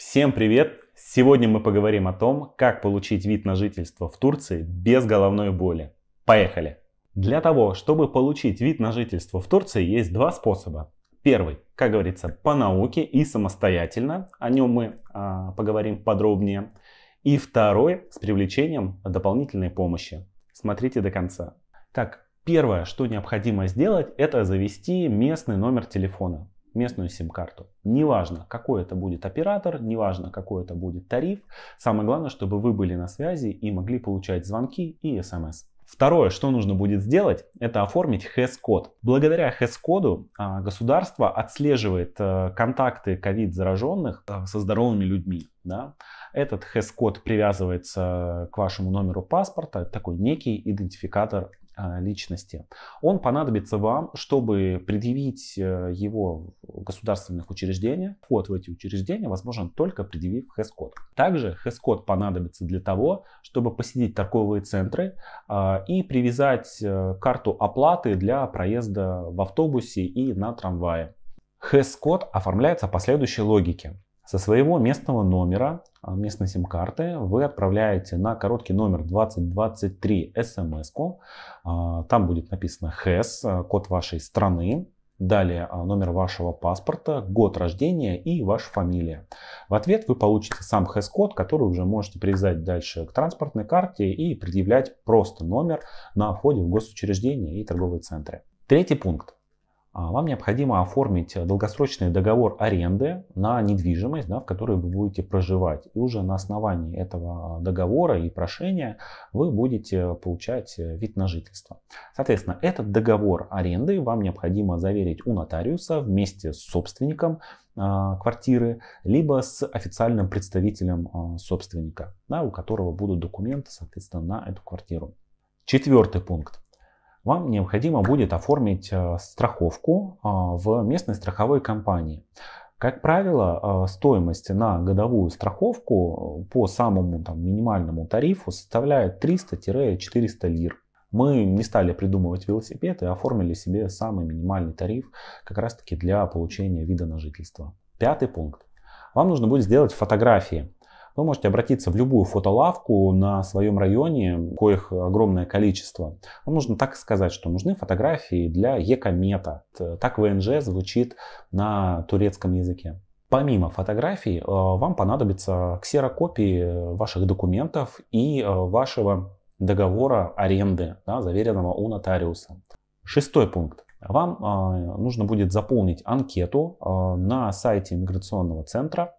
Всем привет! Сегодня мы поговорим о том, как получить вид на жительство в Турции без головной боли. Поехали! Для того, чтобы получить вид на жительство в Турции, есть два способа. Первый, как говорится, по науке и самостоятельно, о нем мы а, поговорим подробнее. И второй, с привлечением дополнительной помощи. Смотрите до конца. Так, первое, что необходимо сделать, это завести местный номер телефона местную сим-карту. Неважно, какой это будет оператор, неважно, какой это будет тариф. Самое главное, чтобы вы были на связи и могли получать звонки и смс. Второе, что нужно будет сделать, это оформить ХЭС-код. Благодаря ХЭС-коду а, государство отслеживает э, контакты ковид-зараженных э, со здоровыми людьми. Да? Этот ХЭС-код привязывается к вашему номеру паспорта, такой некий идентификатор а, личности. Он понадобится вам, чтобы предъявить э, его в государственных учреждениях. Вход в эти учреждения возможен только предъявив хэс-код. Также хэс-код понадобится для того, чтобы посетить торговые центры а, и привязать э, карту оплаты для проезда в автобусе и на трамвае. Хэс-код оформляется по следующей логике. Со своего местного номера, а, местной сим-карты, вы отправляете на короткий номер 2023 смс-ку. А, там будет написано HES, а, код вашей страны, Далее номер вашего паспорта, год рождения и ваша фамилия. В ответ вы получите сам хэс-код, который уже можете привязать дальше к транспортной карте и предъявлять просто номер на входе в госучреждение и торговые центры. Третий пункт. А, вам необходимо оформить э, долгосрочный договор аренды на недвижимость, да, в которой вы будете проживать. И уже на основании этого э, договора и прошения вы будете получать э, вид на жительство. Соответственно, этот договор аренды вам необходимо заверить у нотариуса вместе с собственником квартиры, либо с официальным представителем собственника, да, у которого будут документы, соответственно, на эту квартиру. Четвертый пункт вам необходимо будет оформить э, страховку а, в местной страховой компании. Как правило, э, стоимость на годовую страховку э, по самому там, минимальному тарифу составляет 300-400 лир. Мы не стали придумывать велосипед и а оформили себе самый минимальный тариф как раз таки для получения вида на жительство. Пятый пункт. Вам нужно будет сделать фотографии вы можете обратиться в любую фотолавку на своем районе, коих огромное количество. Вам нужно так сказать, что нужны фотографии для е Так ВНЖ звучит на турецком языке. Помимо фотографий, э, вам понадобится ксерокопии э, ваших документов и э, вашего договора аренды, да, заверенного у нотариуса. Шестой пункт. Вам нужно будет заполнить анкету на сайте миграционного центра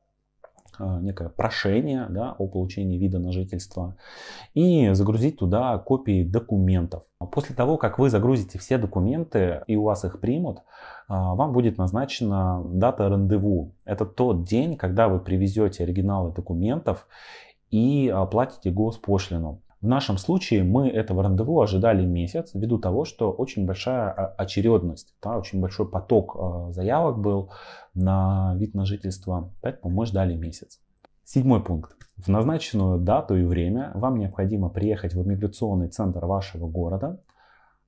Э, некое прошение да, о получении вида на жительство и загрузить туда копии документов. После того, как вы загрузите все документы и у вас их примут, э, вам будет назначена дата рандеву. Это тот день, когда вы привезете оригиналы документов и платите госпошлину. В нашем случае мы этого рандеву ожидали месяц, ввиду того, что очень большая а, очередность, да, очень большой поток а, заявок был на вид на жительство, поэтому мы ждали месяц. Седьмой пункт. В назначенную дату и время вам необходимо приехать в иммиграционный центр вашего города,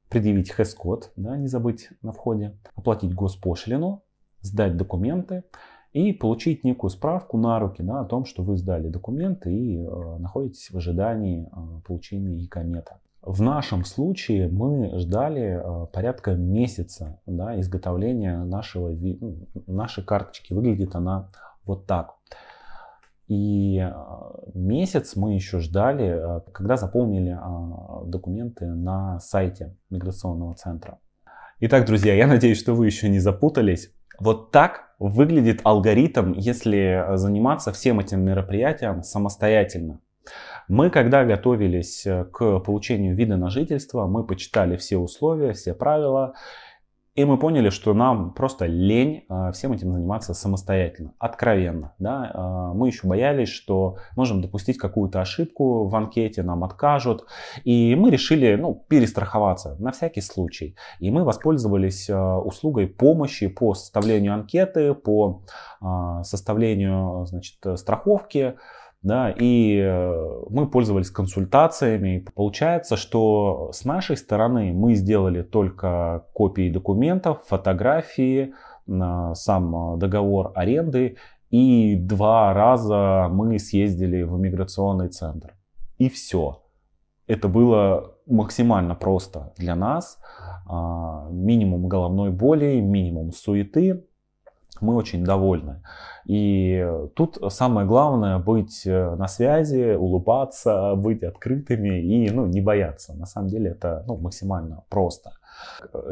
предъявить хэс-код, да, не забыть на входе, оплатить госпошлину, сдать документы, и получить некую справку на руки да, о том, что вы сдали документы и э, находитесь в ожидании э, получения ЕКОМЕТа. В нашем случае мы ждали э, порядка месяца да, изготовления нашего, ну, нашей карточки. Выглядит она вот так. И э, месяц мы еще ждали, э, когда заполнили а, документы на сайте миграционного центра. Итак, друзья, я надеюсь, что вы еще не запутались. Вот так выглядит алгоритм, если э, заниматься всем этим мероприятием самостоятельно. Мы, когда готовились э, к получению вида на жительство, мы почитали все условия, все правила и мы поняли, что нам просто лень а, всем этим заниматься самостоятельно, откровенно. Да? А, мы еще боялись, что можем допустить какую-то ошибку в анкете, нам откажут. И мы решили ну, перестраховаться на всякий случай. И мы воспользовались а, услугой помощи по составлению анкеты, по составлению значит, страховки да, и э, мы пользовались консультациями. Получается, что с нашей стороны мы сделали только копии документов, фотографии, сам э, договор аренды, и два раза мы съездили в иммиграционный центр. И все. Это было максимально просто для нас. А, минимум головной боли, минимум суеты мы очень довольны. И тут самое главное быть э, на связи, улыбаться, быть открытыми и ну, не бояться. На самом деле это ну, максимально просто.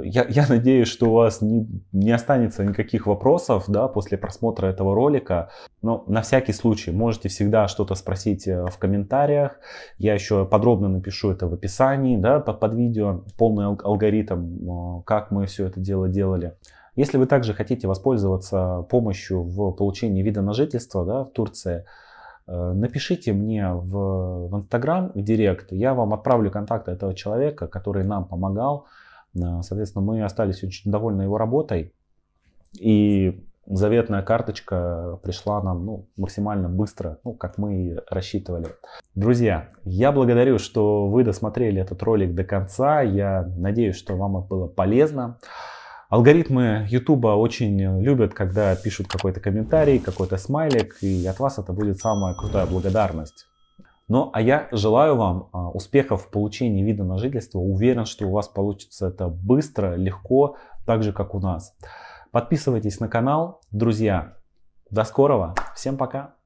Я, я надеюсь, что у вас не, не останется никаких вопросов да, после просмотра этого ролика. Но на всякий случай можете всегда что-то спросить э, в комментариях. Я еще подробно напишу это в описании да, под, под видео, полный алгоритм, э, как мы все это дело делали. Если вы также хотите воспользоваться помощью в получении вида на жительство да, в Турции, э, напишите мне в, в Инстаграм, в Директ. Я вам отправлю контакты этого человека, который нам помогал. Э, соответственно, мы остались очень довольны его работой. И заветная карточка пришла нам ну, максимально быстро, ну, как мы и рассчитывали. Друзья, я благодарю, что вы досмотрели этот ролик до конца. Я надеюсь, что вам это было полезно. Алгоритмы YouTube очень любят, когда пишут какой-то комментарий, какой-то смайлик, и от вас это будет самая крутая благодарность. Ну, а я желаю вам а, успехов в получении вида на жительство. Уверен, что у вас получится это быстро, легко, так же, как у нас. Подписывайтесь на канал. Друзья, до скорого. Всем пока.